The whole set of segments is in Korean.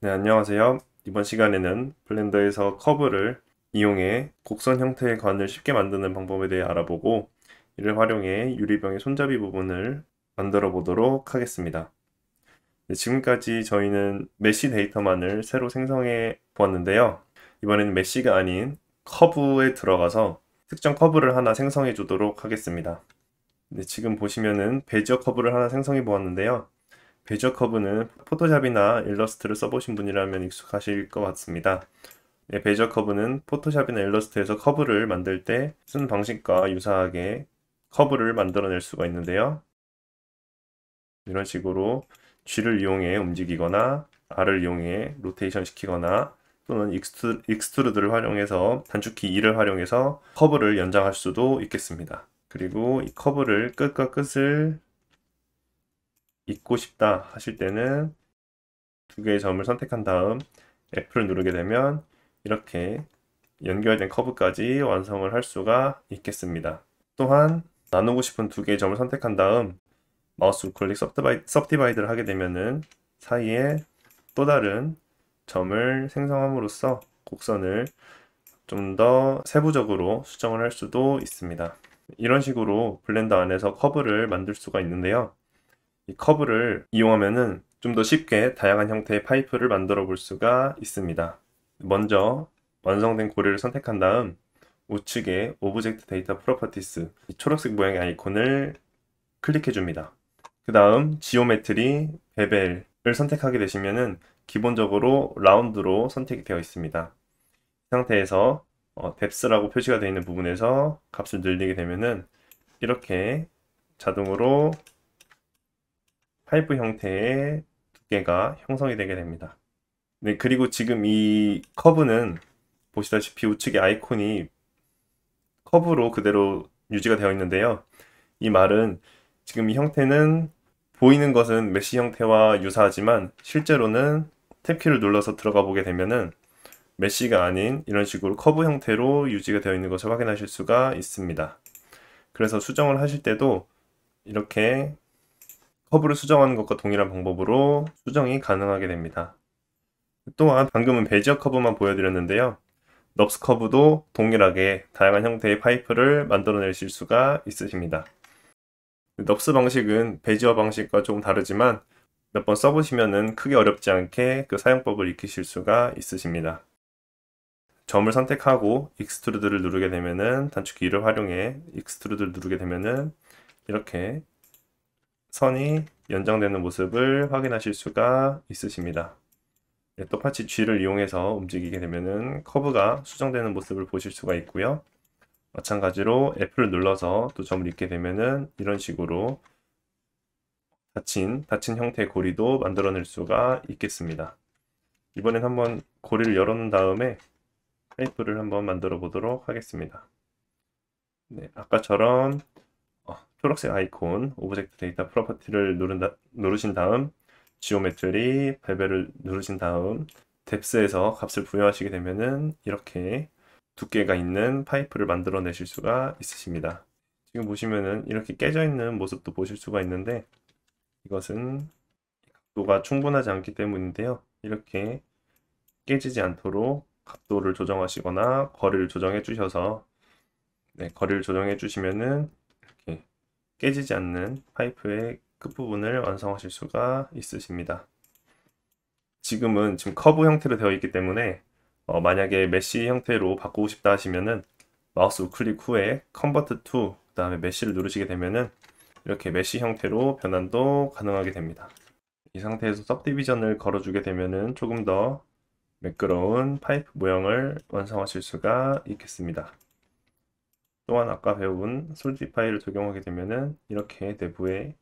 네, 안녕하세요. 이번 시간에는 블렌더에서 커브를 이용해 곡선 형태의 관을 쉽게 만드는 방법에 대해 알아보고 이를 활용해 유리병의 손잡이 부분을 만들어 보도록 하겠습니다. 네, 지금까지 저희는 메쉬 데이터만을 새로 생성해 보았는데요. 이번에는 메쉬가 아닌 커브에 들어가서 특정 커브를 하나 생성해 주도록 하겠습니다. 네, 지금 보시면은 베지어 커브를 하나 생성해 보았는데요. 베이저 커브는 포토샵이나 일러스트를 써보신 분이라면 익숙하실 것 같습니다. 네, 베이저 커브는 포토샵이나 일러스트에서 커브를 만들 때 쓴 방식과 유사하게 커브를 만들어낼 수가 있는데요. 이런 식으로 G를 이용해 움직이거나 R을 이용해 로테이션 시키거나 또는 익스트, 익스트루드를 활용해서 단축키 2를 활용해서 커브를 연장할 수도 있겠습니다. 그리고 이 커브를 끝과 끝을 잊고 싶다 하실 때는 두 개의 점을 선택한 다음 F를 누르게 되면 이렇게 연결된 커브까지 완성을 할 수가 있겠습니다. 또한 나누고 싶은 두 개의 점을 선택한 다음 마우스 클릭 서브디바이, 드를 하게 되면은 사이에 또 다른 점을 생성함으로써 곡선을 좀 더 세부적으로 수정을 할 수도 있습니다. 이런 식으로 블렌더 안에서 커브를 만들 수가 있는데요. 이 커브를 이용하면좀 더 쉽게 다양한 형태의 파이프를 만들어 볼 수가 있습니다. 먼저 완성된 고리를 선택한 다음 우측에 오브젝트 데이터 프로퍼티스 초록색 모양의 아이콘을 클릭해 줍니다. 그 다음 지오메트리 베벨을 선택하게 되시면 기본적으로 라운드로 선택이 되어 있습니다. 이 상태에서 어, 뎁스라고 표시가 되어 있는 부분에서 값을 늘리게 되면 이렇게 자동으로 파이프 형태의 두께가 형성이 되게 됩니다. 네, 그리고 지금 이 커브는 보시다시피 우측의 아이콘이 커브로 그대로 유지가 되어 있는데요. 이 말은 지금 이 형태는 보이는 것은 메쉬 형태와 유사하지만 실제로는 탭키를 눌러서 들어가 보게 되면은 메쉬가 아닌 이런 식으로 커브 형태로 유지가 되어 있는 것을 확인하실 수가 있습니다. 그래서 수정을 하실 때도 이렇게 커브를 수정하는 것과 동일한 방법으로 수정이 가능하게 됩니다. 또한 방금은 베지어 커브만 보여드렸는데요. 넙스 커브도 동일하게 다양한 형태의 파이프를 만들어내실 수가 있으십니다. 넙스 방식은 베지어 방식과 조금 다르지만 몇 번 써보시면 크게 어렵지 않게 그 사용법을 익히실 수가 있으십니다. 점을 선택하고 익스트루드를 누르게 되면 단축키를 활용해 익스트루드를 누르게 되면 이렇게 선이 연장되는 모습을 확인하실 수가 있으십니다. 네, 똑같이 G를 이용해서 움직이게 되면 커브가 수정되는 모습을 보실 수가 있고요. 마찬가지로 F를 눌러서 또 점을 잇게되면 이런 식으로 닫힌, 닫힌 형태의 고리도 만들어낼 수가 있겠습니다. 이번엔 한번 고리를 열어놓은 다음에 페이프를 한번 만들어 보도록 하겠습니다. 네, 아까처럼 초록색 아이콘 오브젝트 데이터 프로퍼티를 누른다, 누르신 다음 지오메트리 벨벨을 누르신 다음 뎁스에서 값을 부여하시게 되면은 이렇게 두께가 있는 파이프를 만들어 내실 수가 있으십니다 지금 보시면은 이렇게 깨져 있는 모습도 보실 수가 있는데 이것은 각도가 충분하지 않기 때문인데요 이렇게 깨지지 않도록 각도를 조정하시거나 거리를 조정해 주셔서 네, 거리를 조정해 주시면은 깨지지 않는 파이프의 끝부분을 완성하실 수가 있으십니다. 지금은 지금 커브 형태로 되어 있기 때문에 어, 만약에 메쉬 형태로 바꾸고 싶다 하시면은 마우스 우클릭 후에 컨버트 투그 다음에 메쉬를 누르시게 되면은 이렇게 메쉬 형태로 변환도 가능하게 됩니다. 이 상태에서 서브디비전을 걸어주게 되면은 조금 더 매끄러운 파이프 모형을 완성하실 수가 있겠습니다. 또한 아까 배운 솔지파일을 적용하게 되면은 이렇게 내부에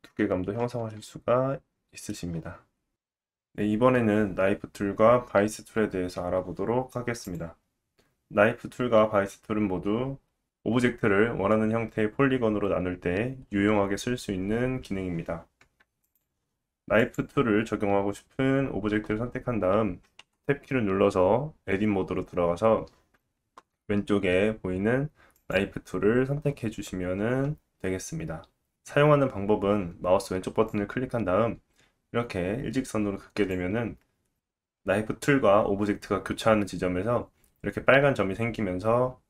두께감도 형성하실 수가 있으십니다. 네, 이번에는 나이프 툴과 바이스 툴에 대해서 알아보도록 하겠습니다. 나이프 툴과 바이스 툴은 모두 오브젝트를 원하는 형태의 폴리건으로 나눌 때 유용하게 쓸 수 있는 기능입니다. 나이프 툴을 적용하고 싶은 오브젝트를 선택한 다음 탭키를 눌러서 에딧 모드로 들어가서 왼쪽에 보이는 나이프 툴을 선택해 주시면 되겠습니다. 사용하는 방법은 마우스 왼쪽 버튼을 클릭한 다음 이렇게 일직선으로 긋게 되면은 나이프 툴과 오브젝트가 교차하는 지점에서 이렇게 빨간 점이 생기면서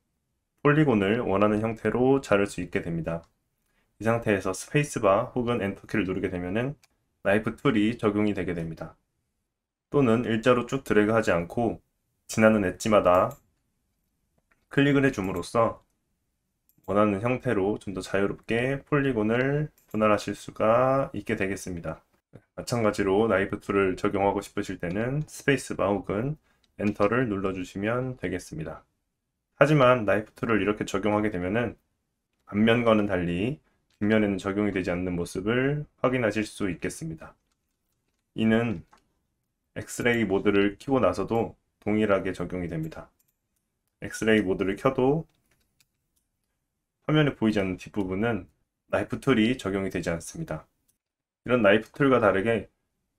폴리곤을 원하는 형태로 자를 수 있게 됩니다. 이 상태에서 스페이스바 혹은 엔터키를 누르게 되면은 나이프 툴이 적용이 되게 됩니다. 또는 일자로 쭉 드래그하지 않고 지나는 엣지마다 클릭을 해줌으로써 원하는 형태로 좀 더 자유롭게 폴리곤을 분할하실 수가 있게 되겠습니다. 마찬가지로 나이프 툴을 적용하고 싶으실 때는 스페이스바 혹은 엔터를 눌러주시면 되겠습니다. 하지만 나이프 툴을 이렇게 적용하게 되면은 앞면과는 달리 뒷면에는 적용이 되지 않는 모습을 확인하실 수 있겠습니다. 이는 엑스레이 모드를 키고 나서도 동일하게 적용이 됩니다. 엑스레이 모드를 켜도 화면에 보이지 않는 뒷부분은 나이프 툴이 적용이 되지 않습니다. 이런 나이프 툴과 다르게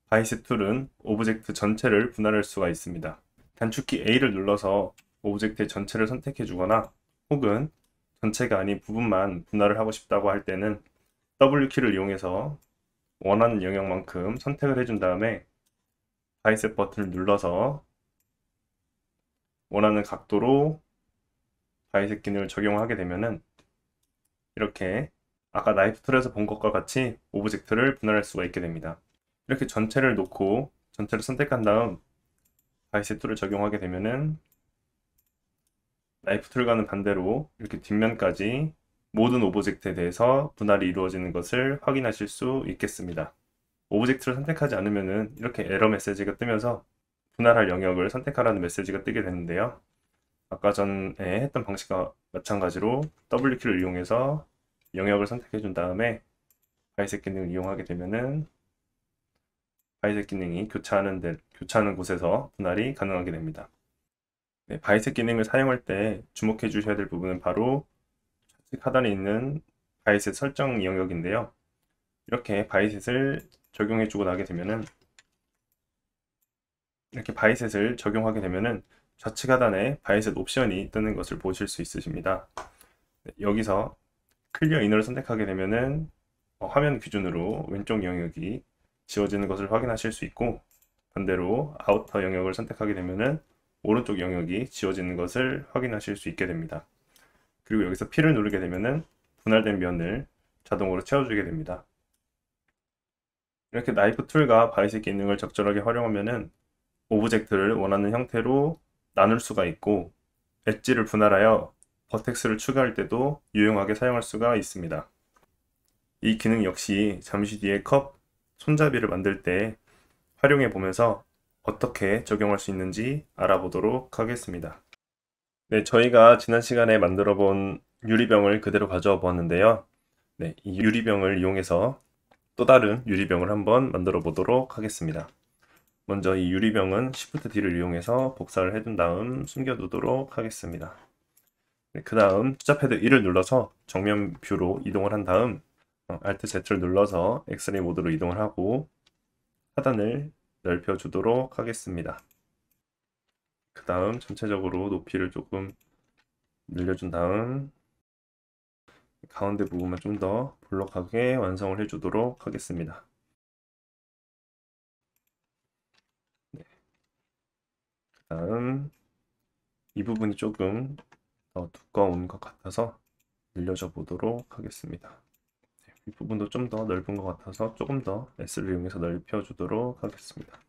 바이스 툴은 오브젝트 전체를 분할할 수가 있습니다. 단축키 A를 눌러서 오브젝트의 전체를 선택해 주거나 혹은 전체가 아닌 부분만 분할을 하고 싶다고 할 때는 W키를 이용해서 원하는 영역만큼 선택을 해준 다음에 바이셉 버튼을 눌러서 원하는 각도로 바이세능을 적용하게 되면은 이렇게 아까 나이프 툴에서 본 것과 같이 오브젝트를 분할할 수가 있게 됩니다. 이렇게 전체를 놓고 전체를 선택한 다음 바이셋 툴을 적용하게 되면은 나이프 툴과는 반대로 이렇게 뒷면까지 모든 오브젝트에 대해서 분할이 이루어지는 것을 확인하실 수 있겠습니다. 오브젝트를 선택하지 않으면 이렇게 에러 메시지가 뜨면서 분할할 영역을 선택하라는 메시지가 뜨게 되는데요. 아까 전에 했던 방식과 마찬가지로 w q 를 이용해서 영역을 선택해 준 다음에 바이셋 기능을 이용하게 되면은 바이셋 기능이 교차하는 데, 교차하는 곳에서 분할이 가능하게 됩니다. 네, 바이셋 기능을 사용할 때 주목해 주셔야 될 부분은 바로 좌측 하단에 있는 바이셋 설정 영역인데요. 이렇게 바이셋을 적용해 주고 나게 되면은 이렇게 바이셋을 적용하게 되면은 좌측 하단에 바이셋 옵션이 뜨는 것을 보실 수 있으십니다. 네, 여기서 클리어 인너를 선택하게 되면은 어, 화면 기준으로 왼쪽 영역이 지워지는 것을 확인하실 수 있고 반대로 아우터 영역을 선택하게 되면은 오른쪽 영역이 지워지는 것을 확인하실 수 있게 됩니다. 그리고 여기서 P를 누르게 되면은 분할된 면을 자동으로 채워주게 됩니다. 이렇게 나이프 툴과 바이셋 기능을 적절하게 활용하면은 오브젝트를 원하는 형태로 나눌 수가 있고 엣지를 분할하여 버텍스를 추가할 때도 유용하게 사용할 수가 있습니다. 이 기능 역시 잠시 뒤에 컵 손잡이를 만들 때 활용해 보면서 어떻게 적용할 수 있는지 알아보도록 하겠습니다. 네, 저희가 지난 시간에 만들어 본 유리병을 그대로 가져와 보았는데요. 네, 이 유리병을 이용해서 또 다른 유리병을 한번 만들어 보도록 하겠습니다. 먼저 이 유리병은 Shift D를 이용해서 복사를 해둔 다음 숨겨두도록 하겠습니다. 네, 그 다음 투자 패드 1을 눌러서 정면 뷰로 이동을 한 다음 어, Alt Z를 눌러서 x 스레이 모드로 이동을 하고 하단을 넓혀 주도록 하겠습니다. 그 다음 전체적으로 높이를 조금 늘려준 다음 가운데 부분만 좀 더 볼록하게 완성을 해주도록 하겠습니다. 다음 이 부분이 조금 더 두꺼운 것 같아서 늘려져 보도록 하겠습니다. 네, 이 부분도 좀 더 넓은 것 같아서 조금 더 S를 이용해서 넓혀주도록 하겠습니다.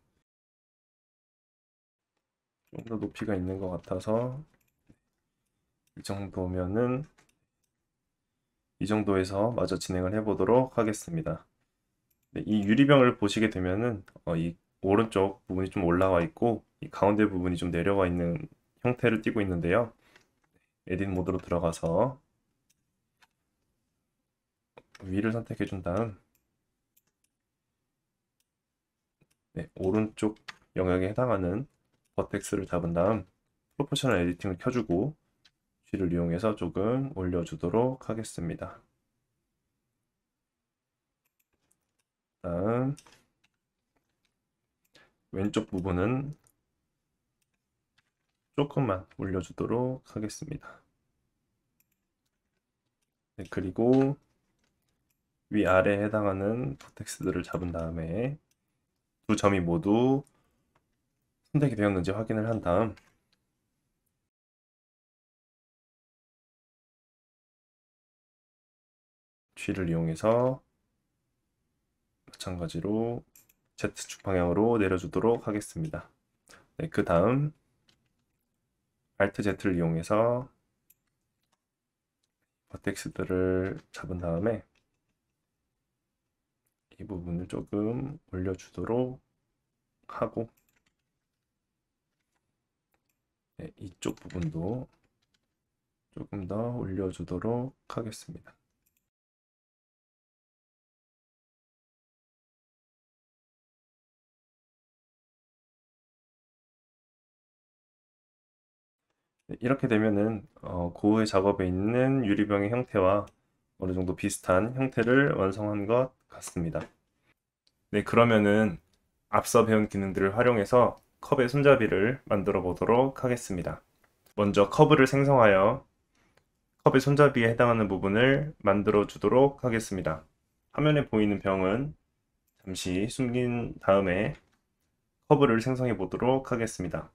좀 더 높이가 있는 것 같아서 이 정도면은 이 정도에서 마저 진행을 해보도록 하겠습니다. 네, 이 유리병을 보시게 되면은 어, 이 오른쪽 부분이 좀 올라와 있고 이 가운데 부분이 좀 내려와 있는 형태를 띄고 있는데요. 에딧 모드로 들어가서 위를 선택해 준 다음 네, 오른쪽 영역에 해당하는 버텍스를 잡은 다음 프로포셔널 에디팅을 켜주고 G를 이용해서 조금 올려주도록 하겠습니다. 다음 왼쪽 부분은 조금만 올려주도록 하겠습니다. 네, 그리고 위아래에 해당하는 버텍스들을 잡은 다음에 두 점이 모두 선택이 되었는지 확인을 한 다음 G를 이용해서 마찬가지로 Z축 방향으로 내려주도록 하겠습니다. 네, 그 다음 Alt Z를 이용해서 버텍스들을 잡은 다음에 이 부분을 조금 올려주도록 하고 네, 이쪽 부분도 조금 더 올려주도록 하겠습니다. 네, 이렇게 되면은 어, 고의 작업에 있는 유리병의 형태와 어느 정도 비슷한 형태를 완성한 것 같습니다. 네, 그러면은 앞서 배운 기능들을 활용해서 컵의 손잡이를 만들어 보도록 하겠습니다. 먼저 컵을 생성하여 컵의 손잡이에 해당하는 부분을 만들어 주도록 하겠습니다. 화면에 보이는 병은 잠시 숨긴 다음에 커브를 생성해 보도록 하겠습니다.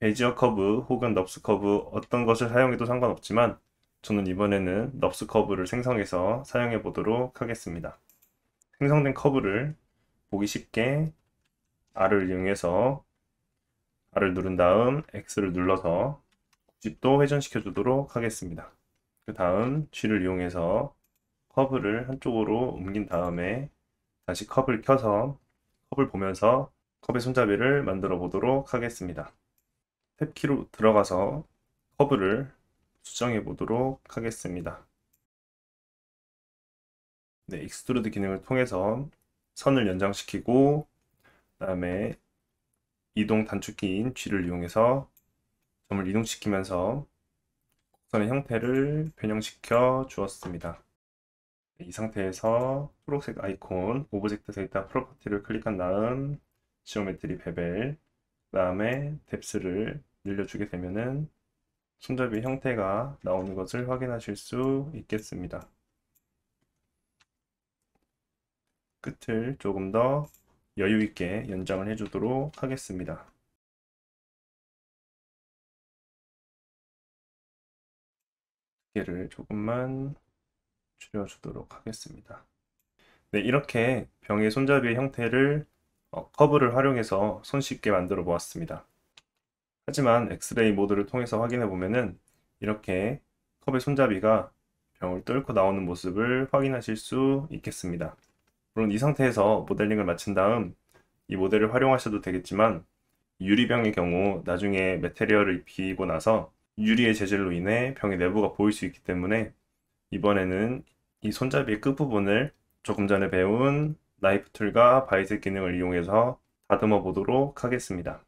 베지어 커브 혹은 넙스 커브 어떤 것을 사용해도 상관없지만 저는 이번에는 넙스 커브를 생성해서 사용해 보도록 하겠습니다. 생성된 커브를 보기 쉽게 R을 이용해서 R을 누른 다음 X를 눌러서 90도 회전시켜 주도록 하겠습니다. 그 다음 G를 이용해서 커브를 한쪽으로 옮긴 다음에 다시 컵을 켜서 컵을 보면서 컵의 손잡이를 만들어 보도록 하겠습니다. 탭키로 들어가서 커브를 수정해 보도록 하겠습니다. 네, 익스트루드 기능을 통해서 선을 연장시키고 그 다음에 이동 단축키인 G를 이용해서 점을 이동시키면서 곡선의 형태를 변형시켜 주었습니다. 네, 이 상태에서 초록색 아이콘 오브젝트 데이터 프로퍼티를 클릭한 다음 지오메트리 베벨 그 다음에 뎁스를 늘려주게 되면은 손잡이 형태가 나오는 것을 확인하실 수 있겠습니다. 끝을 조금 더 여유 있게 연장을 해주도록 하겠습니다. 두께를 조금만 줄여주도록 하겠습니다. 네, 이렇게 병의 손잡이 형태를 어, 커브를 활용해서 손쉽게 만들어 보았습니다. 하지만 엑스레이 모드를 통해서 확인해 보면은 이렇게 컵의 손잡이가 병을 뚫고 나오는 모습을 확인하실 수 있겠습니다. 물론 이 상태에서 모델링을 마친 다음 이 모델을 활용하셔도 되겠지만 유리병의 경우 나중에 메테리얼을 입히고 나서 유리의 재질로 인해 병의 내부가 보일 수 있기 때문에 이번에는 이 손잡이의 끝부분을 조금 전에 배운 나이프 툴과 바이스 기능을 이용해서 다듬어 보도록 하겠습니다.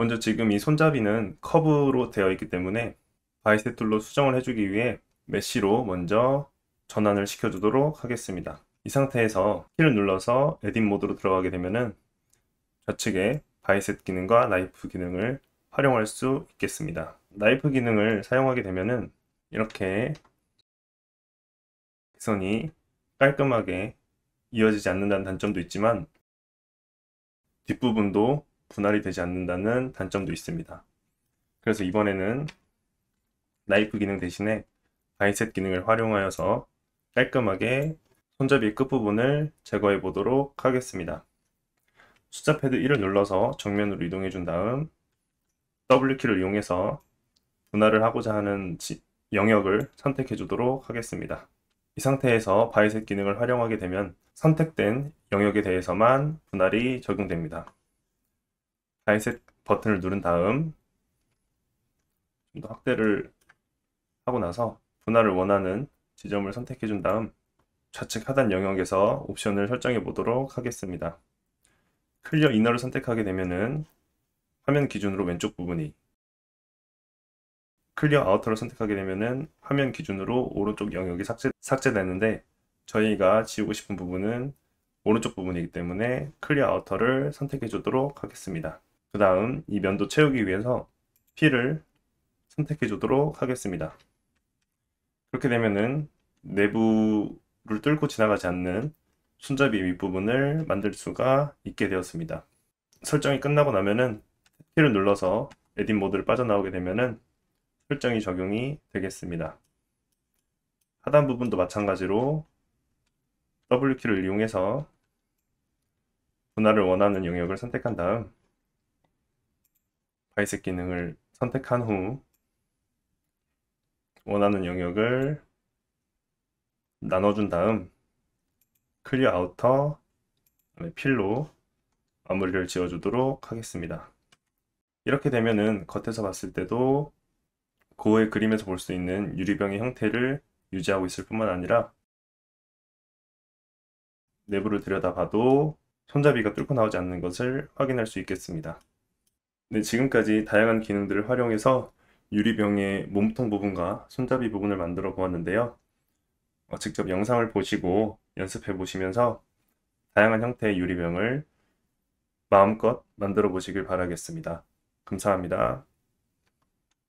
먼저 지금 이 손잡이는 커브로 되어 있기 때문에 바이셋 툴로 수정을 해주기 위해 메쉬로 먼저 전환을 시켜주도록 하겠습니다. 이 상태에서 키를 눌러서 에딧 모드로 들어가게 되면은 좌측에 바이셋 기능과 나이프 기능을 활용할 수 있겠습니다. 나이프 기능을 사용하게 되면은 이렇게 선이 깔끔하게 이어지지 않는다는 단점도 있지만 뒷부분도 분할이 되지 않는다는 단점도 있습니다. 그래서 이번에는 나이프 기능 대신에 바이셋 기능을 활용하여서 깔끔하게 손잡이 끝부분을 제거해 보도록 하겠습니다. 숫자 패드 1을 눌러서 정면으로 이동해 준 다음 W키를 이용해서 분할을 하고자 하는 지, 영역을 선택해 주도록 하겠습니다. 이 상태에서 바이셋 기능을 활용하게 되면 선택된 영역에 대해서만 분할이 적용됩니다. 하이셋 버튼을 누른 다음 좀 더 확대를 하고 나서 분할을 원하는 지점을 선택해 준 다음 좌측 하단 영역에서 옵션을 설정해 보도록 하겠습니다. 클리어 이너를 선택하게 되면은 화면 기준으로 왼쪽 부분이 클리어 아우터를 선택하게 되면은 화면 기준으로 오른쪽 영역이 삭제, 삭제되는데 저희가 지우고 싶은 부분은 오른쪽 부분이기 때문에 클리어 아우터를 선택해 주도록 하겠습니다. 그 다음 이 면도 채우기 위해서 P를 선택해 주도록 하겠습니다. 그렇게 되면은 내부를 뚫고 지나가지 않는 손잡이 윗부분을 만들 수가 있게 되었습니다. 설정이 끝나고 나면은 P를 눌러서 에딧 모드를 빠져나오게 되면은 설정이 적용이 되겠습니다. 하단 부분도 마찬가지로 W키를 이용해서 분할을 원하는 영역을 선택한 다음 파이셋 기능을 선택한 후 원하는 영역을 나눠준 다음 클리어 아우터 필로 마무리를 지어주도록 하겠습니다. 이렇게 되면은 겉에서 봤을 때도 고의 그림에서 볼 수 있는 유리병의 형태를 유지하고 있을 뿐만 아니라 내부를 들여다봐도 손잡이가 뚫고 나오지 않는 것을 확인할 수 있겠습니다. 네, 지금까지 다양한 기능들을 활용해서 유리병의 몸통 부분과 손잡이 부분을 만들어 보았는데요. 어, 직접 영상을 보시고 연습해 보시면서 다양한 형태의 유리병을 마음껏 만들어 보시길 바라겠습니다. 감사합니다.